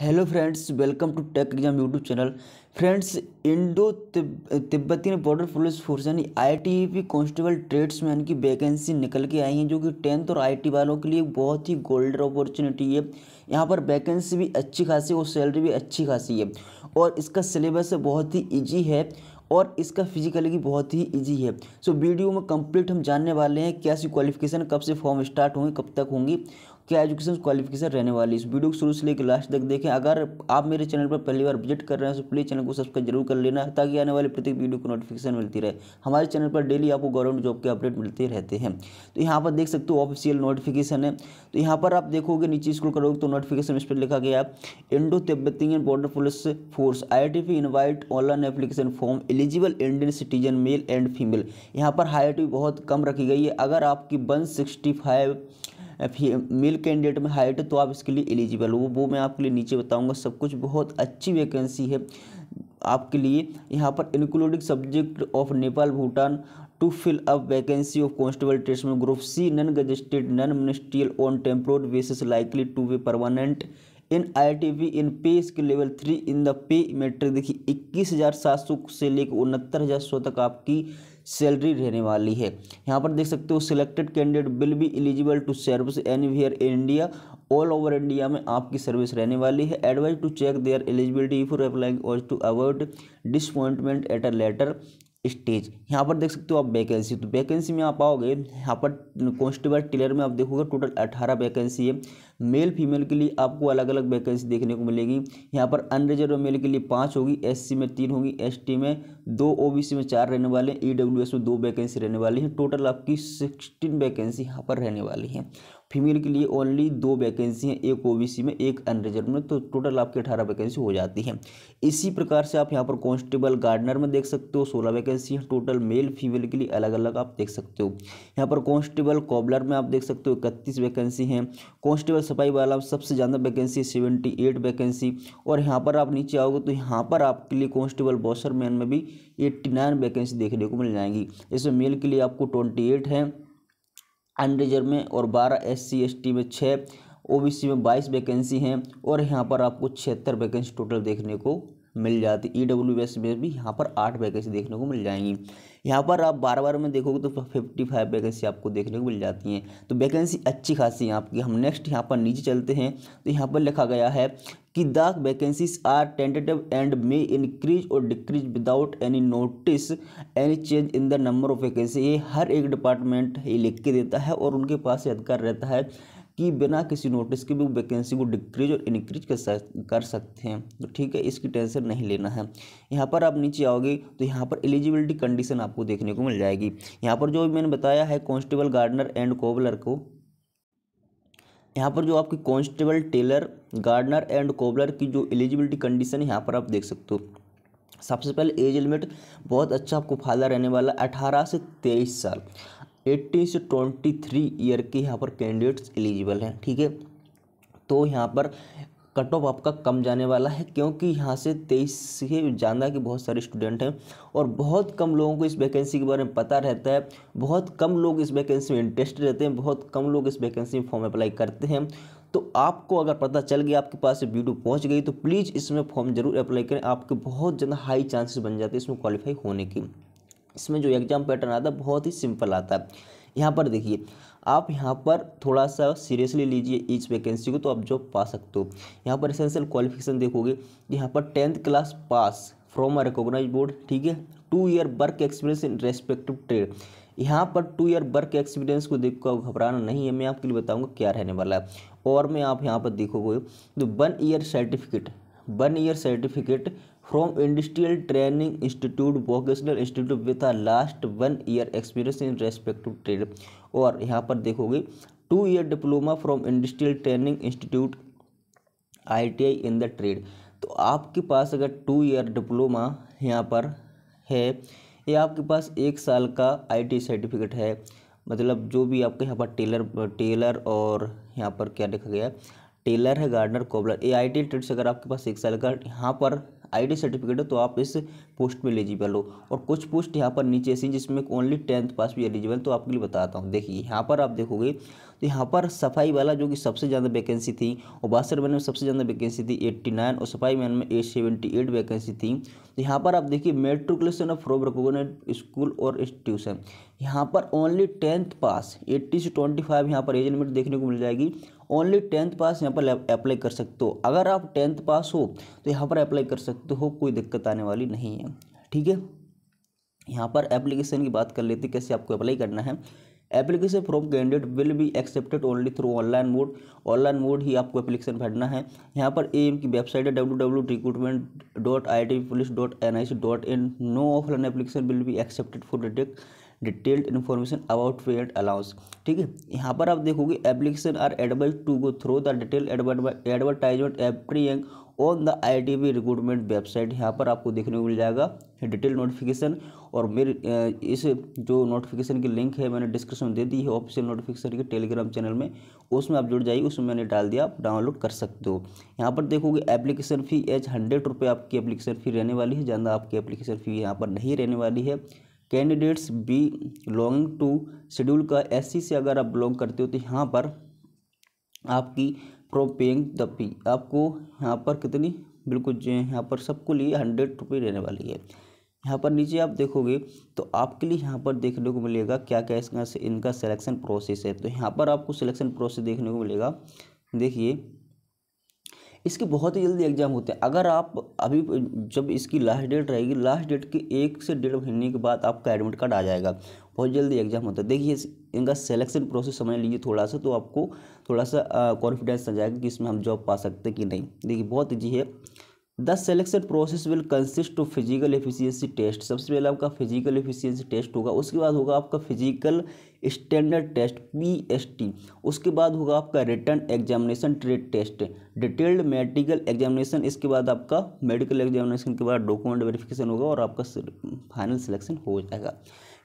hello friends welcome to tech exam YouTube channel friends Indo तिब्बती ने border police force यानी P constable tradesman की vacancy निकल के आई हैं जो कि टेंथ और आईटी e वालों के लिए बहुत ही गोल्डन अपॉर्चुनिटी है यहाँ पर वैकेंसी भी अच्छी खासी और सैलरी भी अच्छी खासी है और इसका सिलेबस बहुत ही ईजी है और इसका फिजिकली भी बहुत ही इजी है सो so, वीडियो में कंप्लीट हम जानने वाले हैं क्या सी क्वालिफिकेशन कब से फॉर्म स्टार्ट होंगे कब तक होंगी क्या एजुकेशन क्वालिफिकेशन रहने वाली इस वीडियो को शुरू से लेकर लास्ट तक देखें अगर आप मेरे चैनल पर पहली बार विजिट कर रहे हैं तो प्लीज़ चैनल को सब्सक्राइब जरूर कर लेना ताकि आने वाली प्रत्येक वीडियो को नोटिफिकेशन मिलती रहे हमारे चैनल पर डेली आपको गवर्नमेंट जॉब के अपडेट मिलते रहते हैं तो यहाँ पर देख सकते हो ऑफिशियल नोटिफिकेशन है तो यहाँ पर आप देखोगे नीचे स्कूल करोगे तो नोटिफिकेशन इस पर लिखा गया Indo Tibetan border police force I invite online application form eligible Indian citizen male and female यहाँ पर हाई e बहुत कम रखी गई है अगर आपकी one sixty five male candidate में हाइट तो आप इसके लिए एलिजिबल हो वो मैं आपके लिए नीचे बताऊँगा सब कुछ बहुत अच्छी वैकेंसी है आपके लिए यहाँ पर including subject of Nepal Bhutan to fill up vacancy of constable trades group C non gazetted non ministerial on temporary basis likely to be permanent in P in pay skill level three in the pay matrix देखिए इक्कीस हज़ार सात सौ से लेकर उनहत्तर हज़ार सौ तक आपकी सैलरी रहने वाली है यहाँ पर देख सकते हो selected candidate will be eligible to service anywhere in India all over India में आपकी सर्विस रहने वाली है advise to check their eligibility for applying और to avoid disappointment at a later stage यहाँ पर देख सकते हो आप वैकेंसी तो वैकेंसी में आप आओगे यहाँ पर कॉन्स्टेबल टेलर में आप देखोगे टोटल अठारह वैकेंसी है मेल फीमेल के लिए आपको अलग अलग वैकेंसी देखने को मिलेगी यहाँ पर अनरिजर्व मेल के लिए पाँच होगी एससी में तीन होगी एसटी में दो ओबीसी में चार रहने वाले हैं ईडब्ल्यूएस e में दो वैकेंसी रहने वाली हैं टोटल आपकी सिक्सटीन वैकेंसी यहाँ पर रहने वाली हैं फीमेल के लिए ओनली दो वैकेंसी हैं एक ओबीसी में एक अनरिजर्व में तो टोटल आपकी अठारह वैकेंसी हो जाती है इसी प्रकार से आप यहाँ पर कांस्टेबल गार्डनर में देख सकते हो सोलह वैकेंसी हैं टोटल मेल फीमेल के लिए अलग अलग आप देख सकते हो यहाँ पर कांस्टेबल कॉबलर में आप देख सकते हो इकतीस वैकेंसी हैं कॉन्स्टेबल सफाई वाला सबसे ज़्यादा वैकेंसी सेवेंटी एट वैकेंसी और यहाँ पर आप नीचे आओगे तो यहाँ पर आपके लिए कांस्टेबल बॉसरमैन में भी एट्टी नाइन वैकेंसी देखने को मिल जाएंगी इसमें मेल के लिए आपको ट्वेंटी एट है अनरिजर में और बारह एस सी एस टी में छः ओ बी सी में बाईस वैकेंसी हैं और यहाँ पर आपको छिहत्तर वैकेंसी टोटल देखने को मिल जाती ई डब्ल्यू एस में भी यहाँ पर आठ वैकेंसी देखने को मिल जाएंगी यहाँ पर आप बार बार में देखोगे तो फिफ्टी फाइव वैकेंसी आपको देखने को मिल जाती हैं तो वैकेंसी अच्छी खासी है आपकी हम नेक्स्ट यहाँ पर नीचे चलते हैं तो यहाँ पर लिखा गया है कि the vacancies are tentative and may increase और decrease without any notice any change in the number of vacancy ये हर एक डिपार्टमेंट ये लिख के देता है और उनके पास ये अधिकार रहता है कि बिना किसी नोटिस के भी वैकेंसी को डिक्रीज और इनक्रीज कर सकते हैं तो ठीक है इसकी टेंशन नहीं लेना है यहाँ पर आप नीचे आओगे तो यहाँ पर एलिजिबिलिटी कंडीशन आपको देखने को मिल जाएगी यहाँ पर जो मैंने बताया है कॉन्स्टेबल गार्डनर एंड कोबलर को यहाँ पर जो आपकी constable tailor gardener and cobbler की जो एलिजिबिलिटी कंडीशन है यहाँ पर आप देख सकते हो सबसे पहले एज लिमिट बहुत अच्छा आपको फायदा रहने वाला अठारह से तेईस साल एट्टीन से ट्वेंटी थ्री ईयर के यहाँ पर कैंडिडेट्स एलिजिबल हैं ठीक है तो यहाँ पर कट ऑफ आपका कम जाने वाला है क्योंकि यहाँ से तेईस से ज़्यादा के बहुत सारे स्टूडेंट हैं और बहुत कम लोगों को इस वैकेंसी के बारे में पता रहता है बहुत कम लोग इस वैकेंसी में इंटरेस्ट रहते हैं बहुत कम लोग इस वैकेंसी में फॉर्म अप्लाई करते हैं तो आपको अगर पता चल गया आपके पास वीडियो पहुँच गई तो प्लीज़ इसमें फॉर्म जरूर अप्लाई करें आपके बहुत ज़्यादा हाई चांसेस बन जाते हैं इसमें क्वालिफाई होने की इसमें जो एग्जाम पैटर्न आता है बहुत ही सिंपल आता है यहाँ पर देखिए आप यहाँ पर थोड़ा सा सीरियसली लीजिए इस वैकेंसी को तो आप जॉब पा सकते हो यहाँ पर एसेंशियल क्वालिफिकेशन देखोगे यहाँ पर tenth class pass from a recognise board ठीक है two year work experience in respective trade यहाँ पर टू ईयर वर्क एक्सपीरियंस को देखकर घबराना नहीं है मैं आपके लिए बताऊँगा क्या रहने वाला है और मैं आप यहाँ पर देखोगे तो one year certificate one year certificate from industrial training institute vocational institute with a last one year experience in respect trade और यहाँ पर देखोगे two year diploma from industrial training institute ITI in the trade तो आपके पास अगर to year diploma यहाँ पर है या आपके पास एक साल का आईटी सर्टिफिकेट है मतलब जो भी आपके यहाँ पर टेलर टेलर और यहाँ पर क्या लिखा गया है टेलर है gardener cobbler A I T trade से अगर आपके पास एक साल का यहाँ पर आईडी सर्टिफिकेट है तो आप इस पोस्ट में एलिजिबल हो और कुछ पोस्ट यहाँ पर नीचे ऐसी जिसमें ओनली टेंथ पास भी एलिजिबल तो आपके लिए बताता हूँ देखिए यहाँ पर आप देखोगे तो यहाँ पर सफाई वाला जो कि सबसे ज़्यादा वैकेंसी थी और बासठ मैन में सबसे ज़्यादा वैकेंसी थी एट्टी नाइन और सफाई मैन में एट सेवेंटी एट वैकेंसी थी तो यहाँ पर आप देखिए matriculation of from recognise school और इंस्टीट्यूशन यहाँ पर ओनली टेंथ पास एट्टी से ट्वेंटी फाइव यहाँ पर एज लिमिट देखने को मिल जाएगी ओनली टेंथ पास यहाँ पर अप्लाई कर सकते हो अगर आप टेंथ पास हो तो यहाँ पर अप्लाई कर सकते हो कोई दिक्कत आने वाली नहीं है ठीक है यहाँ पर एप्लीकेशन की बात कर लेते कैसे आपको अप्लाई करना है application from candidate will be accepted only through online mode online mode ही आपको एप्लीकेशन भरना है यहाँ पर ए की वेबसाइट है W W recruitment dot I T police dot N I C dot in no offline application will be accepted for detect detailed information about pay allowance ठीक है यहाँ पर आप देखोगे application are advised to go through the detail advertisement every एंग on the I T B recruitment website यहाँ पर आपको देखने को मिल जाएगा डिटेल नोटिफिकेशन और मेरे इस जो नोटिफिकेशन की लिंक है मैंने डिस्क्रिप्शन दे दी है ऑफिशियल नोटिफिकेशन के टेलीग्राम चैनल में उसमें आप जुड़ जाइए उसमें मैंने डाल दिया आप डाउनलोड कर सकते हो यहाँ पर देखोगे एप्लीकेशन फ़ी एज हंड्रेड रुपये आपकी एप्लीकेशन फ़ी रहने वाली है ज़्यादा आपकी एप्लीकेशन फ़ी यहाँ पर नहीं रहने वाली है candidates be belonging to schedule का एस से अगर आप बिलोंग करते हो तो यहाँ पर आपकी फ्रॉम पेइंग द पी आपको यहाँ पर कितनी बिल्कुल जो यहाँ पर सबको लिए हंड्रेड रुपये रहने वाली है यहाँ पर नीचे आप देखोगे तो आपके लिए यहाँ पर देखने को मिलेगा क्या क्या इसका इनका सिलेक्शन प्रोसेस है तो यहाँ पर आपको सिलेक्शन प्रोसेस देखने को मिलेगा देखिए इसके बहुत ही जल्दी एग्ज़ाम होते हैं अगर आप अभी जब इसकी लास्ट डेट रहेगी लास्ट डेट के एक से डेढ़ महीने के बाद आपका एडमिट कार्ड आ जाएगा बहुत जल्दी एग्ज़ाम होता है देखिए इनका सिलेक्शन प्रोसेस समझ लीजिए थोड़ा सा तो आपको थोड़ा सा कॉन्फिडेंस आ जाएगा कि इसमें हम जॉब पा सकते कि नहीं देखिए बहुत ईजी है the selection process will consist of physical efficiency test सबसे पहले आपका फिजिकल एफिशिएंसी टेस्ट होगा उसके बाद होगा आपका फिजिकल स्टैंडर्ड टेस्ट पी उसके बाद होगा आपका written examination trade test detailed medical examination इसके बाद आपका मेडिकल एग्जामिनेशन के बाद डॉक्यूमेंट वेरिफिकेशन होगा और आपका फाइनल सिलेक्शन हो जाएगा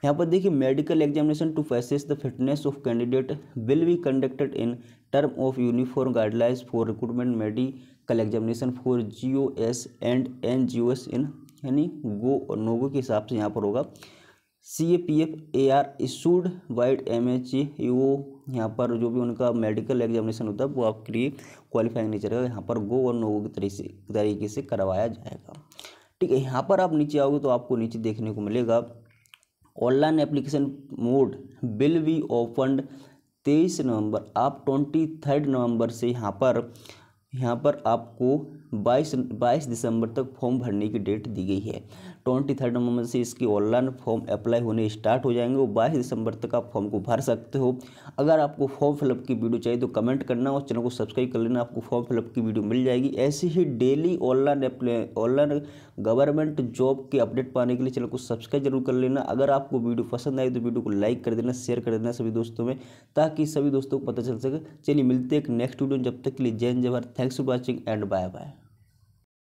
यहाँ पर देखिए medical examination to faces the fitness of candidate will be conducted in term of uniform guidelines for recruitment medical examination for G and N in यानी गो और नोगो के हिसाब से यहाँ पर होगा C A P F A R issued vide M H U यहाँ पर जो भी उनका मेडिकल एग्जामिनेशन होता है वो आपके लिए क्वालिफाइंग नहीं चलेगा यहाँ पर गो और नो गो के तरीके से तरीके से करवाया जाएगा ठीक है यहाँ पर आप नीचे आओगे तो आपको नीचे देखने को मिलेगा online application mode will be open तेईस नवंबर आप ट्वेंटी थर्ड नवंबर से यहाँ पर यहाँ पर आपको बाईस बाईस दिसंबर तक फॉर्म भरने की डेट दी गई है ट्वेंटी थर्ड नवंबर से इसके ऑनलाइन फॉर्म अप्लाई होने स्टार्ट हो जाएंगे और बाईस दिसंबर तक आप फॉर्म को भर सकते हो अगर आपको फॉर्म फिलअप की वीडियो चाहिए तो कमेंट करना और चैनल को सब्सक्राइब कर लेना आपको फॉर्म फिलअप की वीडियो मिल जाएगी ऐसे ही daily online apply online government job के अपडेट पाने के लिए चैनल को सब्सक्राइब जरूर कर लेना अगर आपको वीडियो पसंद आए तो वीडियो को लाइक कर देना शेयर कर देना सभी दोस्तों में ताकि सभी दोस्तों को पता चल सके चलिए मिलते हैं नेक्स्ट वीडियो जब तक के लिए जय Jawahar thanks for watching and bye bye